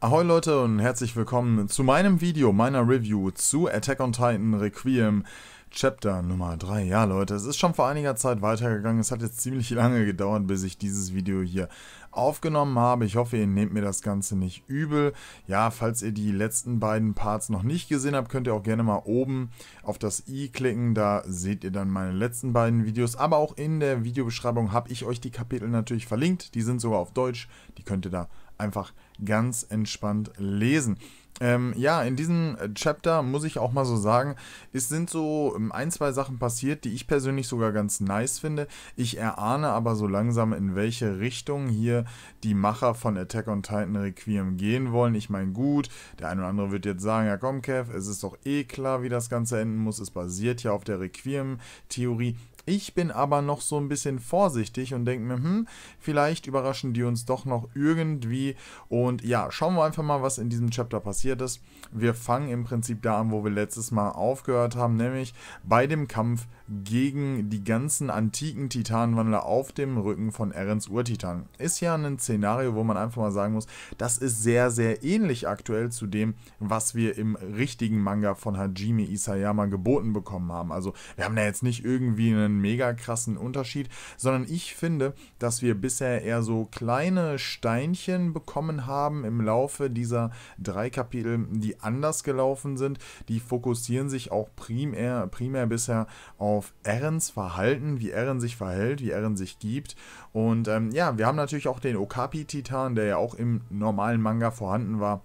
Ahoi Leute und herzlich willkommen zu meinem Video, meiner Review zu Attack on Titan Requiem Chapter Nummer 3. Ja Leute, es ist schon vor einiger Zeit weitergegangen, es hat jetzt ziemlich lange gedauert, bis ich dieses Video hier aufgenommen habe. Ich hoffe, ihr nehmt mir das Ganze nicht übel. Ja, falls ihr die letzten beiden Parts noch nicht gesehen habt, könnt ihr auch gerne mal oben auf das i klicken, da seht ihr dann meine letzten beiden Videos. Aber auch in der Videobeschreibung habe ich euch die Kapitel natürlich verlinkt, die sind sogar auf Deutsch, die könnt ihr da einfach ganz entspannt lesen. Ähm, ja, in diesem Chapter muss ich auch mal so sagen, es sind so ähm, ein, zwei Sachen passiert, die ich persönlich sogar ganz nice finde. Ich erahne aber so langsam, in welche Richtung hier die Macher von Attack on Titan Requiem gehen wollen. Ich meine, gut, der eine oder andere wird jetzt sagen, ja komm Kev, es ist doch eh klar, wie das Ganze enden muss. Es basiert ja auf der Requiem-Theorie. Ich bin aber noch so ein bisschen vorsichtig und denke mir, hm, vielleicht überraschen die uns doch noch irgendwie. Und ja, schauen wir einfach mal, was in diesem Chapter passiert ist. Wir fangen im Prinzip da an, wo wir letztes Mal aufgehört haben, nämlich bei dem Kampf gegen die ganzen antiken Titanwandler auf dem Rücken von Erens Urtitan. Ist ja ein Szenario, wo man einfach mal sagen muss, das ist sehr, sehr ähnlich aktuell zu dem, was wir im richtigen Manga von Hajime Isayama geboten bekommen haben. Also wir haben da jetzt nicht irgendwie einen mega krassen Unterschied, sondern ich finde, dass wir bisher eher so kleine Steinchen bekommen haben im Laufe dieser drei Kapitel, die anders gelaufen sind. Die fokussieren sich auch primär, primär bisher auf Erens Verhalten, wie Eren sich verhält, wie Eren sich gibt. Und ähm, ja, wir haben natürlich auch den Okapi-Titan, der ja auch im normalen Manga vorhanden war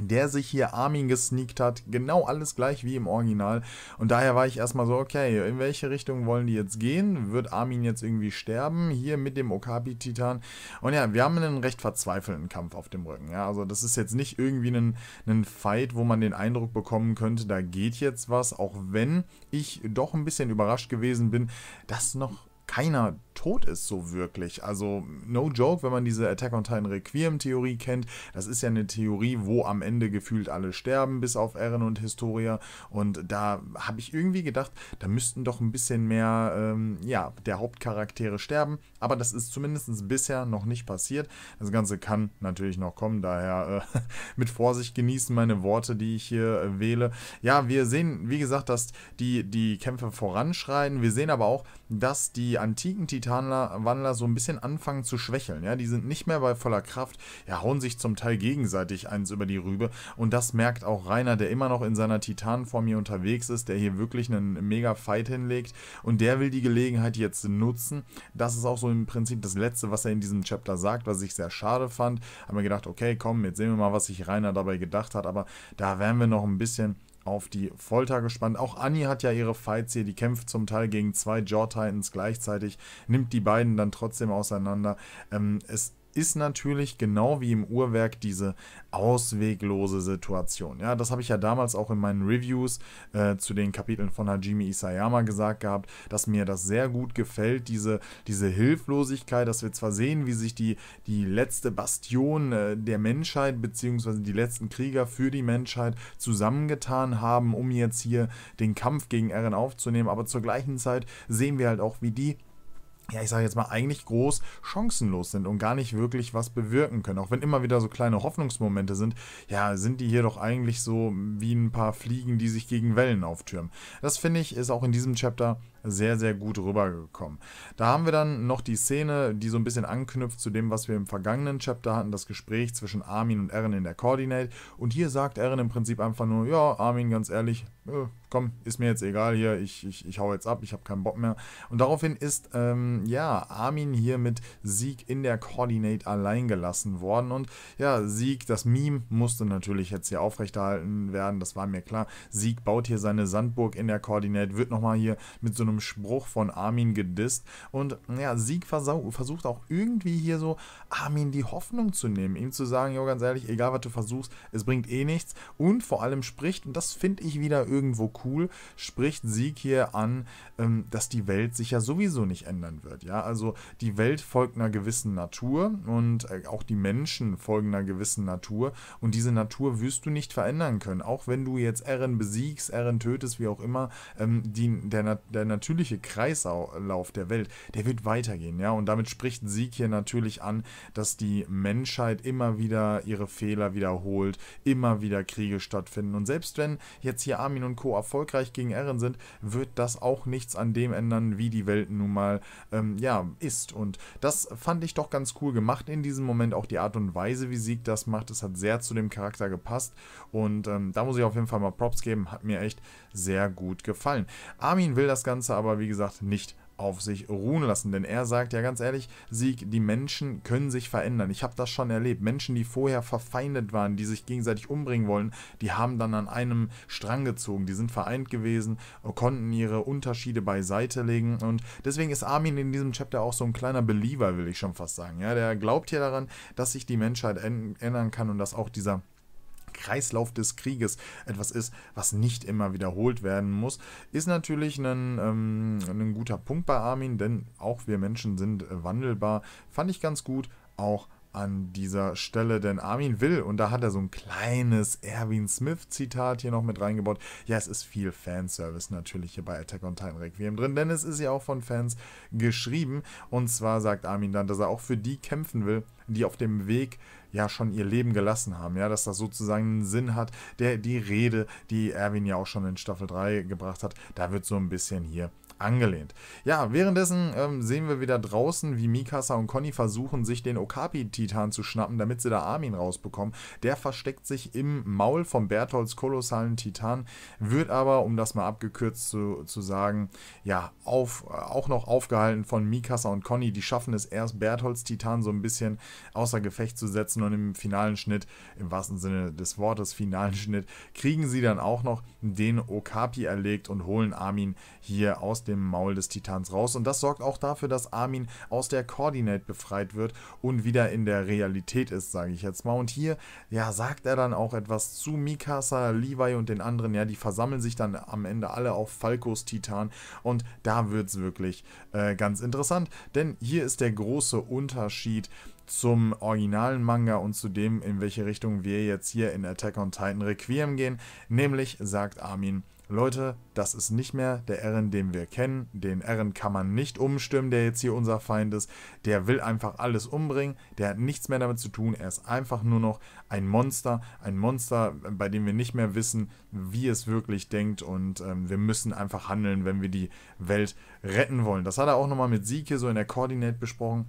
der sich hier Armin gesneakt hat. Genau alles gleich wie im Original. Und daher war ich erstmal so, okay, in welche Richtung wollen die jetzt gehen? Wird Armin jetzt irgendwie sterben? Hier mit dem Okapi-Titan. Und ja, wir haben einen recht verzweifelten Kampf auf dem Rücken. Ja, also das ist jetzt nicht irgendwie ein, ein Fight, wo man den Eindruck bekommen könnte, da geht jetzt was. Auch wenn ich doch ein bisschen überrascht gewesen bin, dass noch keiner tot ist, so wirklich. Also, no joke, wenn man diese Attack on Titan Requiem-Theorie kennt, das ist ja eine Theorie, wo am Ende gefühlt alle sterben, bis auf Eren und Historia. Und da habe ich irgendwie gedacht, da müssten doch ein bisschen mehr, ähm, ja, der Hauptcharaktere sterben. Aber das ist zumindest bisher noch nicht passiert. Das Ganze kann natürlich noch kommen, daher äh, mit Vorsicht genießen meine Worte, die ich hier äh, wähle. Ja, wir sehen, wie gesagt, dass die, die Kämpfe voranschreiten. Wir sehen aber auch, dass die antiken Titanen Titanwandler so ein bisschen anfangen zu schwächeln. Ja? Die sind nicht mehr bei voller Kraft, ja, hauen sich zum Teil gegenseitig eins über die Rübe. Und das merkt auch Rainer, der immer noch in seiner Titanform hier unterwegs ist, der hier wirklich einen mega Fight hinlegt. Und der will die Gelegenheit jetzt nutzen. Das ist auch so im Prinzip das Letzte, was er in diesem Chapter sagt, was ich sehr schade fand. Haben wir gedacht, okay, komm, jetzt sehen wir mal, was sich Rainer dabei gedacht hat. Aber da werden wir noch ein bisschen auf die Folter gespannt. Auch Annie hat ja ihre Fights hier, die kämpft zum Teil gegen zwei Jaw Titans gleichzeitig, nimmt die beiden dann trotzdem auseinander. Ähm, es ist natürlich genau wie im Uhrwerk diese ausweglose Situation. Ja, das habe ich ja damals auch in meinen Reviews äh, zu den Kapiteln von Hajime Isayama gesagt gehabt, dass mir das sehr gut gefällt, diese, diese Hilflosigkeit, dass wir zwar sehen, wie sich die, die letzte Bastion äh, der Menschheit bzw. die letzten Krieger für die Menschheit zusammengetan haben, um jetzt hier den Kampf gegen Eren aufzunehmen, aber zur gleichen Zeit sehen wir halt auch, wie die ja, ich sage jetzt mal, eigentlich groß chancenlos sind und gar nicht wirklich was bewirken können. Auch wenn immer wieder so kleine Hoffnungsmomente sind, ja, sind die hier doch eigentlich so wie ein paar Fliegen, die sich gegen Wellen auftürmen. Das finde ich, ist auch in diesem Chapter sehr, sehr gut rübergekommen. Da haben wir dann noch die Szene, die so ein bisschen anknüpft zu dem, was wir im vergangenen Chapter hatten, das Gespräch zwischen Armin und Erin in der Coordinate. Und hier sagt Erin im Prinzip einfach nur, ja, Armin, ganz ehrlich, äh, komm, ist mir jetzt egal hier, ich, ich, ich hau jetzt ab, ich habe keinen Bock mehr. Und daraufhin ist, ähm, ja, Armin hier mit Sieg in der Coordinate allein gelassen worden. Und ja, Sieg, das Meme musste natürlich jetzt hier aufrechterhalten werden, das war mir klar. Sieg baut hier seine Sandburg in der Coordinate, wird nochmal hier mit so einem einem Spruch von Armin gedisst. Und ja, Sieg versucht auch irgendwie hier so Armin die Hoffnung zu nehmen, ihm zu sagen, jo, ganz ehrlich, egal was du versuchst, es bringt eh nichts. Und vor allem spricht, und das finde ich wieder irgendwo cool, spricht Sieg hier an, ähm, dass die Welt sich ja sowieso nicht ändern wird. Ja, also die Welt folgt einer gewissen Natur und äh, auch die Menschen folgen einer gewissen Natur. Und diese Natur wirst du nicht verändern können. Auch wenn du jetzt Eren besiegst, Eren tötest, wie auch immer, ähm, die, der, der Natur natürliche Kreislauf der Welt, der wird weitergehen, ja. Und damit spricht Sieg hier natürlich an, dass die Menschheit immer wieder ihre Fehler wiederholt, immer wieder Kriege stattfinden. Und selbst wenn jetzt hier Armin und Co. erfolgreich gegen Eren sind, wird das auch nichts an dem ändern, wie die Welt nun mal ähm, ja, ist. Und das fand ich doch ganz cool gemacht in diesem Moment. Auch die Art und Weise, wie Sieg das macht, es hat sehr zu dem Charakter gepasst. Und ähm, da muss ich auf jeden Fall mal Props geben. Hat mir echt sehr gut gefallen. Armin will das Ganze Ganze aber, wie gesagt, nicht auf sich ruhen lassen. Denn er sagt ja ganz ehrlich, Sieg, die Menschen können sich verändern. Ich habe das schon erlebt. Menschen, die vorher verfeindet waren, die sich gegenseitig umbringen wollen, die haben dann an einem Strang gezogen. Die sind vereint gewesen, konnten ihre Unterschiede beiseite legen. Und deswegen ist Armin in diesem Chapter auch so ein kleiner Believer, will ich schon fast sagen. Ja, der glaubt hier daran, dass sich die Menschheit ändern kann und dass auch dieser Kreislauf des Krieges etwas ist, was nicht immer wiederholt werden muss, ist natürlich ein, ähm, ein guter Punkt bei Armin, denn auch wir Menschen sind äh, wandelbar. Fand ich ganz gut, auch an dieser Stelle, denn Armin will, und da hat er so ein kleines Erwin Smith-Zitat hier noch mit reingebaut. Ja, es ist viel Fanservice natürlich hier bei Attack on Titan Requiem drin, denn es ist ja auch von Fans geschrieben. Und zwar sagt Armin dann, dass er auch für die kämpfen will, die auf dem Weg ja schon ihr Leben gelassen haben, ja, dass das sozusagen einen Sinn hat. Der, die Rede, die Erwin ja auch schon in Staffel 3 gebracht hat, da wird so ein bisschen hier angelehnt. Ja, währenddessen ähm, sehen wir wieder draußen, wie Mikasa und Conny versuchen, sich den Okapi-Titan zu schnappen, damit sie da Armin rausbekommen. Der versteckt sich im Maul von Bertholds kolossalen Titan, wird aber, um das mal abgekürzt zu, zu sagen, ja, auf, äh, auch noch aufgehalten von Mikasa und Conny. Die schaffen es erst, Bertholds Titan so ein bisschen außer Gefecht zu setzen und im finalen Schnitt, im wahrsten Sinne des Wortes, finalen Schnitt, kriegen sie dann auch noch den Okapi erlegt und holen Armin hier aus dem Maul des Titans raus und das sorgt auch dafür, dass Armin aus der Coordinate befreit wird und wieder in der Realität ist, sage ich jetzt mal. Und hier, ja, sagt er dann auch etwas zu Mikasa, Levi und den anderen, ja, die versammeln sich dann am Ende alle auf Falcos Titan und da wird es wirklich äh, ganz interessant, denn hier ist der große Unterschied zum originalen Manga und zu dem, in welche Richtung wir jetzt hier in Attack on Titan Requiem gehen, nämlich sagt Armin, Leute, das ist nicht mehr der Eren, den wir kennen. Den Eren kann man nicht umstimmen, der jetzt hier unser Feind ist. Der will einfach alles umbringen. Der hat nichts mehr damit zu tun. Er ist einfach nur noch ein Monster. Ein Monster, bei dem wir nicht mehr wissen, wie es wirklich denkt. Und ähm, wir müssen einfach handeln, wenn wir die Welt retten wollen. Das hat er auch nochmal mit Sieke so in der Koordinate besprochen.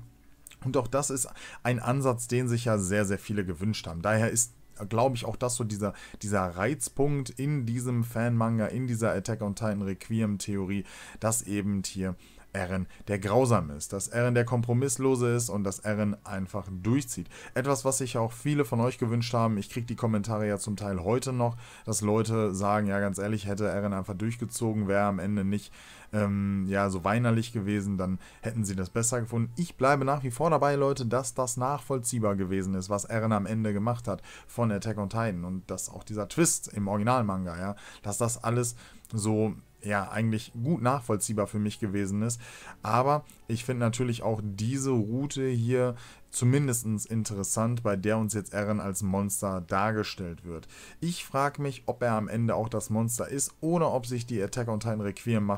Und auch das ist ein Ansatz, den sich ja sehr, sehr viele gewünscht haben. Daher ist glaube ich, auch das so dieser, dieser Reizpunkt in diesem Fanmanga, in dieser Attack on Titan Requiem-Theorie, dass eben hier Eren, der grausam ist, dass Eren der kompromisslose ist und dass Eren einfach durchzieht. Etwas, was sich auch viele von euch gewünscht haben. Ich kriege die Kommentare ja zum Teil heute noch, dass Leute sagen, ja ganz ehrlich, hätte Eren einfach durchgezogen, wäre am Ende nicht ähm, ja so weinerlich gewesen, dann hätten sie das besser gefunden. Ich bleibe nach wie vor dabei, Leute, dass das nachvollziehbar gewesen ist, was Eren am Ende gemacht hat von Attack on Titan und dass auch dieser Twist im Originalmanga, ja, dass das alles so ja eigentlich gut nachvollziehbar für mich gewesen ist. Aber ich finde natürlich auch diese Route hier zumindest interessant, bei der uns jetzt Eren als Monster dargestellt wird. Ich frage mich, ob er am Ende auch das Monster ist oder ob sich die Attack on Titan requiem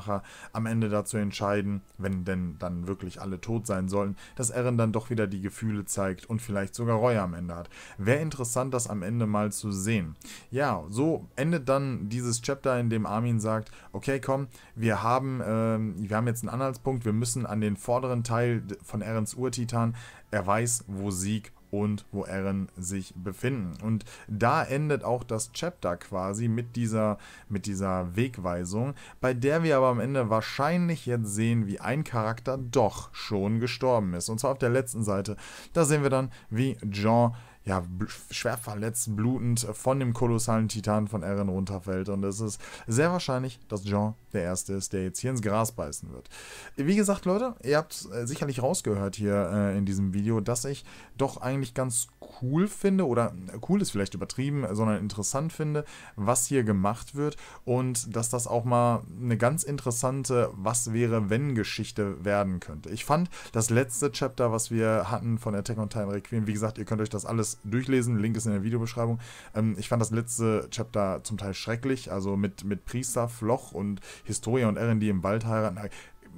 am Ende dazu entscheiden, wenn denn dann wirklich alle tot sein sollen, dass Eren dann doch wieder die Gefühle zeigt und vielleicht sogar Reue am Ende hat. Wäre interessant, das am Ende mal zu sehen. Ja, so endet dann dieses Chapter, in dem Armin sagt, okay, komm, wir haben, äh, wir haben jetzt einen Anhaltspunkt, wir müssen an den vorderen Teil von Erens Urtitan erweisen, weiß, wo Sieg und wo Eren sich befinden. Und da endet auch das Chapter quasi mit dieser, mit dieser Wegweisung, bei der wir aber am Ende wahrscheinlich jetzt sehen, wie ein Charakter doch schon gestorben ist. Und zwar auf der letzten Seite. Da sehen wir dann, wie Jean ja, schwer verletzt, blutend von dem kolossalen Titan von Eren runterfällt. Und es ist sehr wahrscheinlich, dass Jean der erste ist, der jetzt hier ins Gras beißen wird. Wie gesagt, Leute, ihr habt äh, sicherlich rausgehört hier äh, in diesem Video, dass ich doch eigentlich ganz cool finde, oder äh, cool ist vielleicht übertrieben, sondern interessant finde, was hier gemacht wird und dass das auch mal eine ganz interessante Was wäre, wenn Geschichte werden könnte. Ich fand das letzte Chapter, was wir hatten von Attack on Titan Requiem, wie gesagt, ihr könnt euch das alles durchlesen, Link ist in der Videobeschreibung. Ähm, ich fand das letzte Chapter zum Teil schrecklich, also mit, mit Priester, Floch und Historia und Erin, die im Wald heiraten.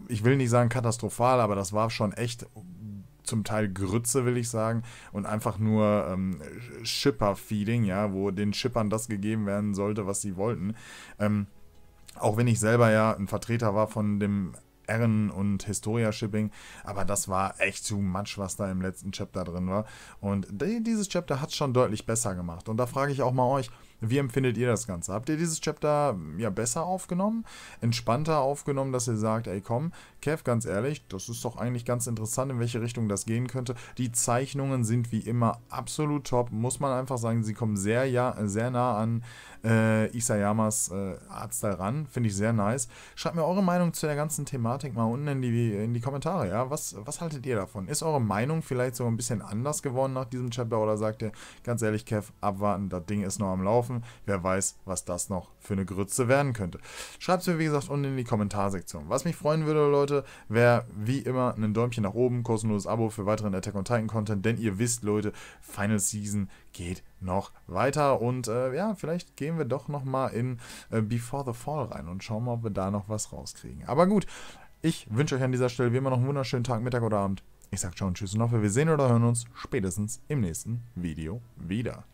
Ich will nicht sagen katastrophal, aber das war schon echt zum Teil Grütze, will ich sagen, und einfach nur ähm, Shipper-Feeding, ja, wo den Shippern das gegeben werden sollte, was sie wollten. Ähm, auch wenn ich selber ja ein Vertreter war von dem Erin und Historia Shipping, aber das war echt zu much, was da im letzten Chapter drin war. Und dieses Chapter hat es schon deutlich besser gemacht. Und da frage ich auch mal euch, wie empfindet ihr das Ganze? Habt ihr dieses Chapter hm, ja besser aufgenommen, entspannter aufgenommen, dass ihr sagt, ey komm, Kev, ganz ehrlich, das ist doch eigentlich ganz interessant, in welche Richtung das gehen könnte. Die Zeichnungen sind wie immer absolut top, muss man einfach sagen, sie kommen sehr, ja, sehr nah an äh, Isayamas äh, Artstyle ran, finde ich sehr nice. Schreibt mir eure Meinung zu der ganzen Thematik mal unten in die, in die Kommentare, ja, was, was haltet ihr davon? Ist eure Meinung vielleicht so ein bisschen anders geworden nach diesem Chapter oder sagt ihr, ganz ehrlich, Kev, abwarten, das Ding ist noch am Laufen? kaufen. Wer weiß, was das noch für eine Grütze werden könnte. Schreibt es mir, wie gesagt, unten in die Kommentarsektion. Was mich freuen würde, Leute, wäre wie immer ein Däumchen nach oben, kostenloses Abo für weiteren Attack on Titan Content, denn ihr wisst, Leute, Final Season geht noch weiter und äh, ja, vielleicht gehen wir doch nochmal in äh, Before the Fall rein und schauen mal, ob wir da noch was rauskriegen. Aber gut, ich wünsche euch an dieser Stelle wie immer noch einen wunderschönen Tag, Mittag oder Abend. Ich sage ciao und tschüss und hoffe, wir sehen oder hören uns spätestens im nächsten Video wieder.